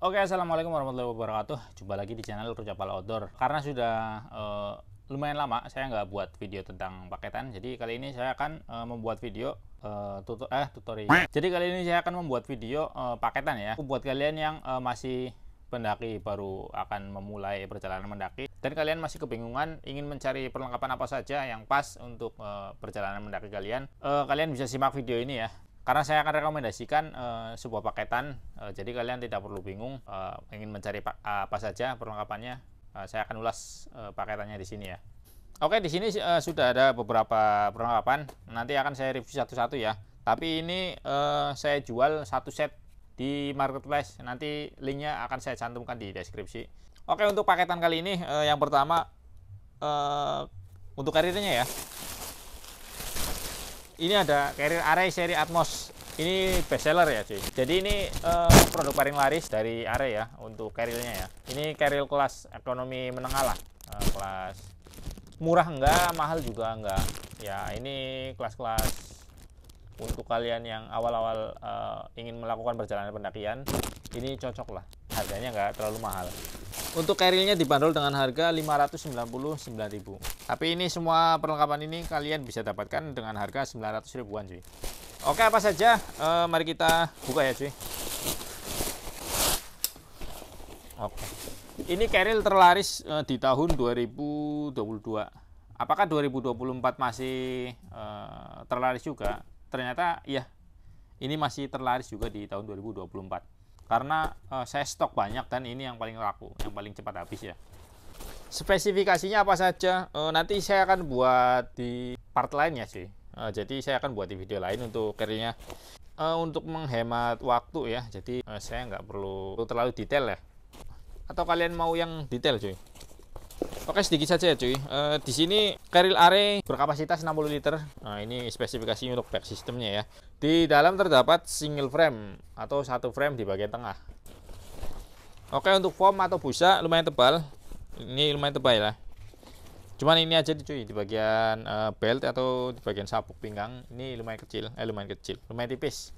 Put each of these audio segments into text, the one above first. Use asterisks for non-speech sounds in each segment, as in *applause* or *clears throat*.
Oke, assalamualaikum warahmatullahi wabarakatuh. Jumpa lagi di channel Rujapala Outdoor. Karena sudah uh, lumayan lama saya nggak buat video tentang paketan, jadi kali ini saya akan uh, membuat video uh, tutu eh tutorial. Jadi kali ini saya akan membuat video uh, paketan ya. Buat kalian yang uh, masih pendaki baru akan memulai perjalanan mendaki dan kalian masih kebingungan ingin mencari perlengkapan apa saja yang pas untuk uh, perjalanan mendaki kalian, uh, kalian bisa simak video ini ya karena saya akan rekomendasikan uh, sebuah paketan uh, jadi kalian tidak perlu bingung uh, ingin mencari apa saja perlengkapannya uh, saya akan ulas uh, paketannya di sini ya oke di sini uh, sudah ada beberapa perlengkapan nanti akan saya review satu-satu ya tapi ini uh, saya jual satu set di marketplace nanti linknya akan saya cantumkan di deskripsi oke untuk paketan kali ini uh, yang pertama uh, untuk karirnya ya ini ada carrier array seri Atmos ini best seller ya cuy jadi ini uh, produk paling laris dari array ya untuk carrier ya ini carrier kelas ekonomi menengah lah uh, kelas murah enggak mahal juga enggak ya ini kelas-kelas untuk kalian yang awal-awal uh, ingin melakukan perjalanan pendakian ini cocok lah harganya enggak terlalu mahal untuk carrier dibanderol dengan harga 599.000. Tapi ini semua perlengkapan ini kalian bisa dapatkan dengan harga 900 ribuan cuy. Oke, apa saja? E, mari kita buka ya cuy. Oke. Ini carrier terlaris e, di tahun 2022. Apakah 2024 masih e, terlaris juga? Ternyata iya. Ini masih terlaris juga di tahun 2024 karena uh, saya stok banyak dan ini yang paling laku yang paling cepat habis ya spesifikasinya apa saja uh, nanti saya akan buat di part lainnya sih uh, jadi saya akan buat di video lain untuk carrynya untuk menghemat waktu ya jadi uh, saya nggak perlu terlalu detail ya atau kalian mau yang detail cuy Oke sedikit saja ya cuy. E, di sini keril are berkapasitas 60 liter. Nah ini spesifikasi untuk back sistemnya ya. Di dalam terdapat single frame atau satu frame di bagian tengah. Oke untuk foam atau busa lumayan tebal. Ini lumayan tebal ya. Cuman ini aja cuy di bagian e, belt atau di bagian sabuk pinggang ini lumayan kecil. Eh lumayan kecil, lumayan tipis.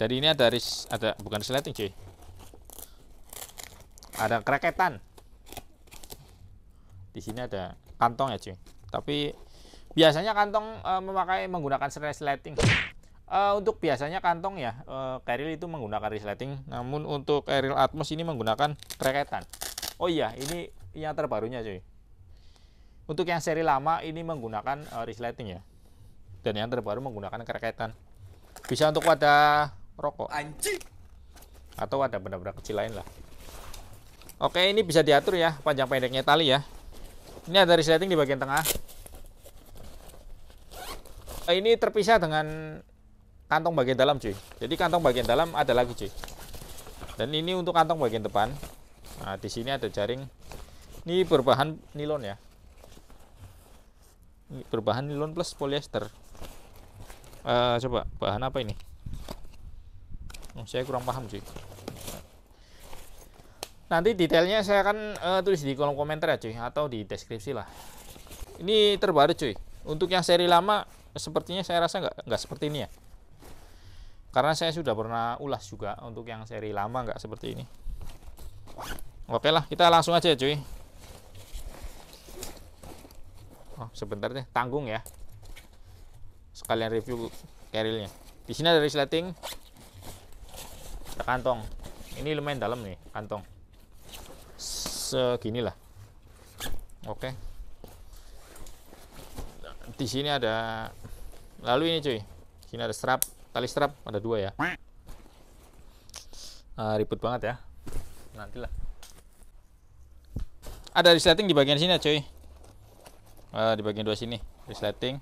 Dari ini ada ris ada bukan sliding cuy. Ada keraketan di sini ada kantong ya cuy tapi biasanya kantong e, memakai menggunakan resleting e, eh, untuk biasanya kantong ya e, eh, keril itu menggunakan resleting namun untuk keril atmos ini menggunakan kreketan oh iya ini yang terbarunya cuy untuk yang seri lama ini menggunakan e, resleting ya dan yang terbaru menggunakan kreketan bisa untuk ada rokok anjing atau ada benda-benda kecil lain lah Oke, ini bisa diatur ya panjang pendeknya tali ya. Ini ada resleting di bagian tengah. Nah, ini terpisah dengan kantong bagian dalam cuy. Jadi kantong bagian dalam ada lagi cuy. Dan ini untuk kantong bagian depan. Nah, di sini ada jaring. Ini berbahan nilon ya. Ini berbahan nilon plus polyester. Uh, coba bahan apa ini? Oh, saya kurang paham cuy. Nanti detailnya saya akan uh, tulis di kolom komentar ya cuy atau di deskripsi lah. Ini terbaru cuy. Untuk yang seri lama sepertinya saya rasa nggak nggak seperti ini ya. Karena saya sudah pernah ulas juga untuk yang seri lama nggak seperti ini. Oke lah, kita langsung aja ya, cuy. Oh, sebentar deh, tanggung ya. Sekalian review kerilnya. Di sini ada resleting. terkantong kantong. Ini lumayan dalam nih, kantong segini eh, lah oke okay. di sini ada lalu ini cuy sini ada strap tali strap ada dua ya uh, ah, ribut banget ya nantilah ada resleting di bagian sini ya cuy uh, di bagian dua sini resleting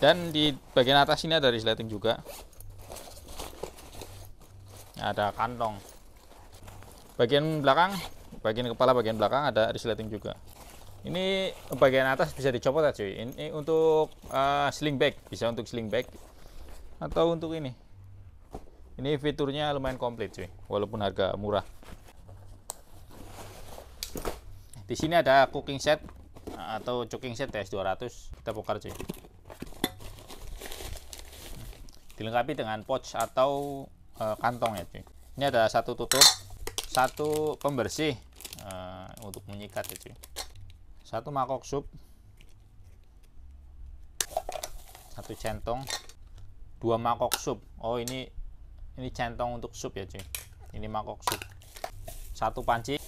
dan di bagian atas sini ada resleting juga ada kantong bagian belakang bagian kepala bagian belakang ada resleting juga ini bagian atas bisa dicopot aja cuy ini untuk uh, sling bag bisa untuk sling bag atau untuk ini ini fiturnya lumayan komplit cuy walaupun harga murah di sini ada cooking set atau cooking set ya, TS200 kita bongkar cuy dilengkapi dengan pouch atau uh, kantong ya cuy ini ada satu tutup satu pembersih uh, untuk menyikat ya satu mangkok sup satu centong dua mangkok sup oh ini ini centong untuk sup ya cuy ini mangkok sup satu panci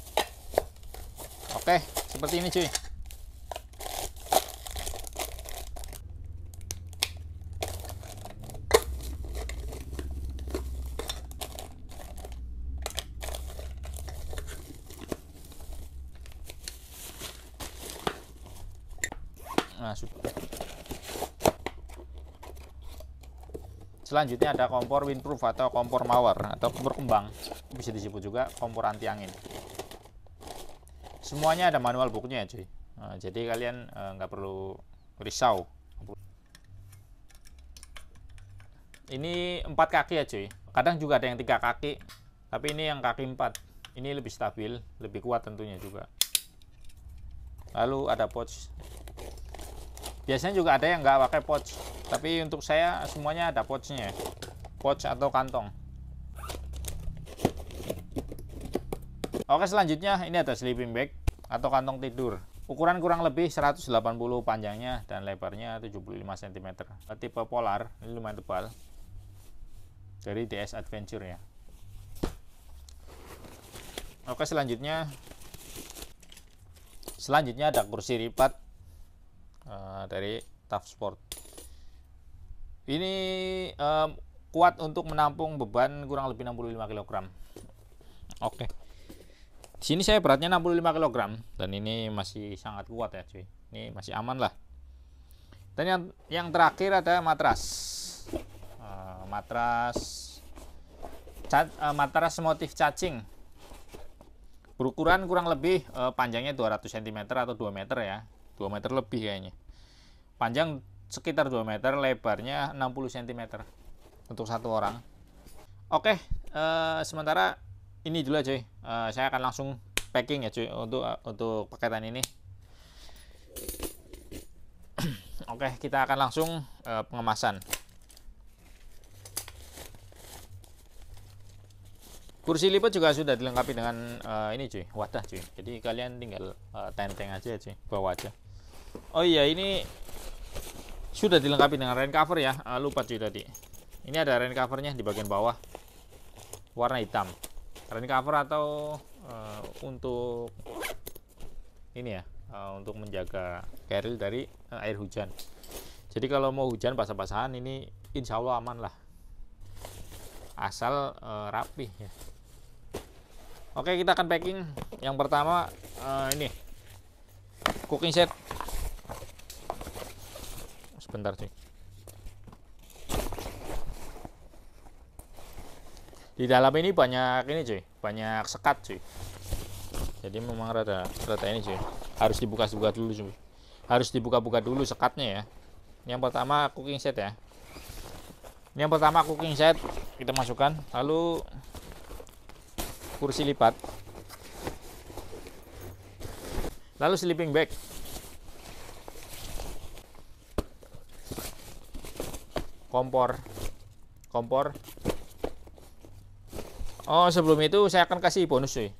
oke seperti ini cuy selanjutnya ada kompor windproof atau kompor mawar atau kompor kembang bisa disebut juga kompor anti angin semuanya ada manual bukunya ya cuy nah, jadi kalian eh, nggak perlu risau ini empat kaki ya cuy kadang juga ada yang tiga kaki tapi ini yang kaki empat ini lebih stabil lebih kuat tentunya juga lalu ada pouch biasanya juga ada yang nggak pakai pouch tapi untuk saya semuanya ada pouchnya pouch atau kantong oke selanjutnya ini ada sleeping bag atau kantong tidur ukuran kurang lebih 180 panjangnya dan lebarnya 75 cm tipe polar ini lumayan tebal dari DS Adventure ya oke selanjutnya selanjutnya ada kursi lipat uh, dari Tough Sport ini um, kuat untuk menampung beban kurang lebih 65 kg. Oke. Di sini saya beratnya 65 kg dan ini masih sangat kuat ya, cuy. Ini masih aman lah. Dan yang yang terakhir ada matras. Uh, matras cat, uh, eh, matras motif cacing. Berukuran kurang lebih uh, panjangnya 200 cm atau 2 meter ya. 2 meter lebih kayaknya. Panjang sekitar 2 meter, lebarnya 60 cm untuk satu orang. Oke, uh, sementara ini dulu aja, cuy. Uh, eh, saya akan langsung packing ya, cuy, untuk eh, untuk paketan ini. *clears throat* Oke, kita akan langsung uh, pengemasan. Kursi lipat juga sudah dilengkapi dengan uh, ini cuy, wadah cuy. Jadi kalian tinggal uh, tenteng aja cuy, bawa aja. Oh iya, ini sudah dilengkapi dengan rain cover ya uh, lupa cuy tadi ini ada rain covernya di bagian bawah warna hitam rain cover atau uh, untuk ini ya uh, untuk menjaga keril dari uh, air hujan jadi kalau mau hujan basah-basahan ini insya Allah aman lah asal uh, rapi ya oke kita akan packing yang pertama uh, ini cooking set bentar cuy di dalam ini banyak ini cuy banyak sekat cuy jadi memang rada rata ini cuy harus dibuka-buka dulu cuy harus dibuka-buka dulu sekatnya ya ini yang pertama cooking set ya ini yang pertama cooking set kita masukkan lalu kursi lipat lalu sleeping bag kompor kompor oh sebelum itu saya akan kasih bonus cuy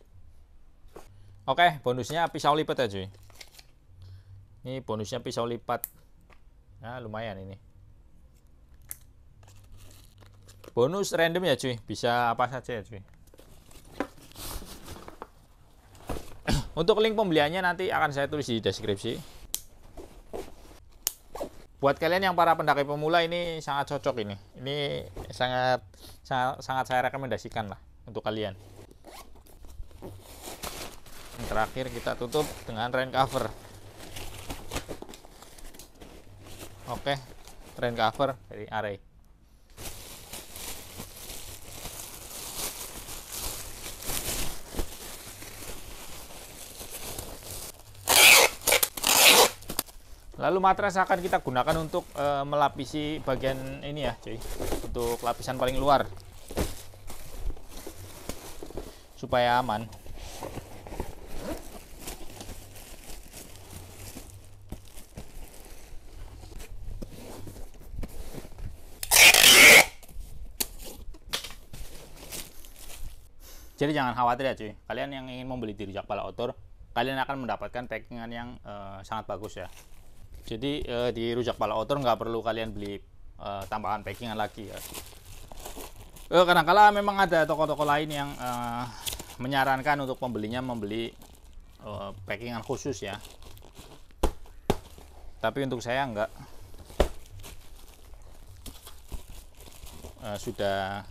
oke bonusnya pisau lipat ya cuy ini bonusnya pisau lipat nah lumayan ini bonus random ya cuy bisa apa saja ya cuy *clears throat* untuk link pembeliannya nanti akan saya tulis di deskripsi buat kalian yang para pendaki pemula ini sangat cocok ini ini sangat sangat, sangat saya rekomendasikan lah untuk kalian yang terakhir kita tutup dengan rain cover oke rain cover dari array Lalu matras akan kita gunakan untuk e, melapisi bagian ini ya, cuy. Untuk lapisan paling luar. Supaya aman. Jadi jangan khawatir ya cuy. Kalian yang ingin membeli di rujak pala otor, kalian akan mendapatkan packingan yang e, sangat bagus ya. Jadi uh, di rujak pala otor nggak perlu kalian beli uh, tambahan packingan lagi ya. Uh, eh, kadang memang ada toko-toko lain yang uh, menyarankan untuk pembelinya membeli uh, packingan khusus ya. Tapi untuk saya enggak Uh, sudah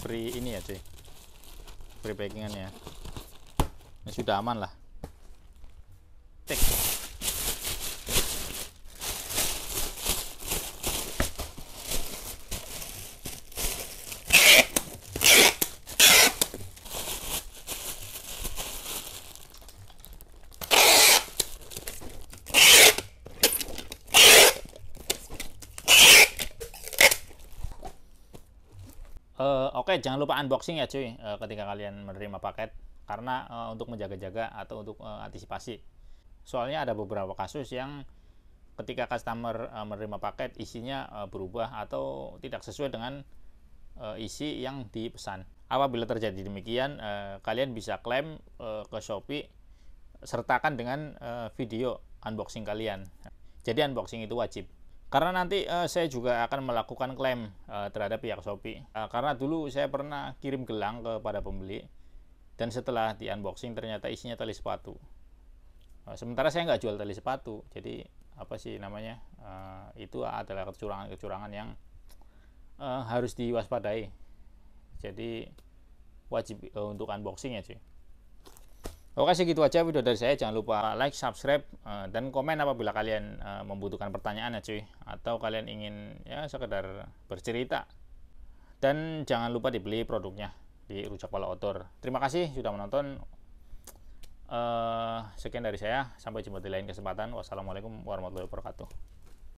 free ini ya cuy. Free packingannya. Ini sudah aman lah. jangan lupa unboxing ya cuy e, ketika kalian menerima paket karena e, untuk menjaga-jaga atau untuk e, antisipasi. Soalnya ada beberapa kasus yang ketika customer e, menerima paket isinya e, berubah atau tidak sesuai dengan e, isi yang dipesan. Apabila terjadi demikian, e, kalian bisa klaim e, ke Shopee sertakan dengan e, video unboxing kalian. Jadi unboxing itu wajib karena nanti uh, saya juga akan melakukan klaim uh, terhadap pihak Shopee uh, karena dulu saya pernah kirim gelang kepada pembeli dan setelah di unboxing ternyata isinya tali sepatu uh, sementara saya nggak jual tali sepatu jadi apa sih namanya uh, itu adalah kecurangan-kecurangan yang uh, harus diwaspadai jadi wajib uh, untuk unboxing ya cuy Oke segitu aja video dari saya. Jangan lupa like, subscribe, eh, dan komen apabila kalian eh, membutuhkan pertanyaan ya cuy. Atau kalian ingin ya sekedar bercerita. Dan jangan lupa dibeli produknya di Rujak Pala otor Terima kasih sudah menonton. Eh, sekian dari saya. Sampai jumpa di lain kesempatan. Wassalamualaikum warahmatullahi wabarakatuh.